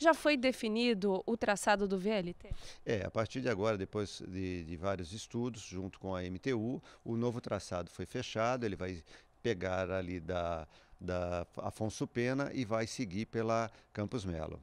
Já foi definido o traçado do VLT? É, a partir de agora, depois de, de vários estudos, junto com a MTU, o novo traçado foi fechado, ele vai pegar ali da, da Afonso Pena e vai seguir pela Campos Melo.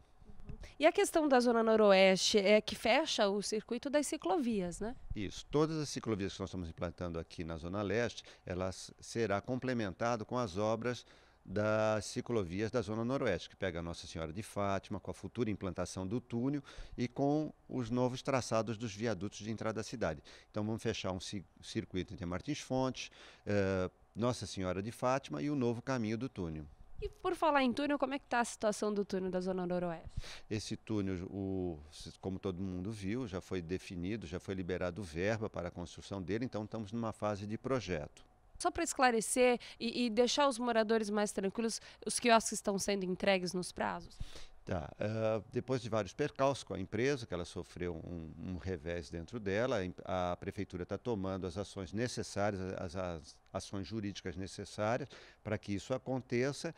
Uhum. E a questão da Zona Noroeste é que fecha o circuito das ciclovias, né? Isso. Todas as ciclovias que nós estamos implantando aqui na Zona Leste, elas será complementado com as obras das ciclovias da Zona Noroeste, que pega Nossa Senhora de Fátima, com a futura implantação do túnel e com os novos traçados dos viadutos de entrada da cidade. Então vamos fechar um circuito entre Martins Fontes, eh, Nossa Senhora de Fátima e o novo caminho do túnel. E por falar em túnel, como é que está a situação do túnel da Zona Noroeste? Esse túnel, o, como todo mundo viu, já foi definido, já foi liberado verba para a construção dele, então estamos numa fase de projeto. Só para esclarecer e, e, deixar os moradores mais tranquilos, os quiosques estão sendo entregues nos prazos? Tá. Uh, depois de vários percalços com a empresa, que ela sofreu um, um revés dentro dela, a, prefeitura está tomando as ações necessárias, as, as ações jurídicas necessárias para que isso aconteça.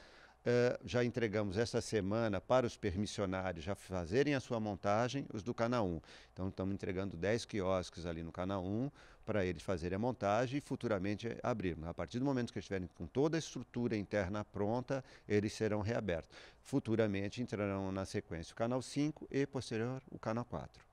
Eh, já entregamos essa semana para os permissionários já fazerem a sua montagem, os do Canal 1. Então, estamos entregando 10 quiosques ali no Canal 1 para eles fazerem a montagem e futuramente eh, abrirmos. A partir do momento que estiverem com toda a estrutura interna pronta, eles serão reabertos. Futuramente entrarão na sequência o Canal 5 e, posterior, o Canal 4.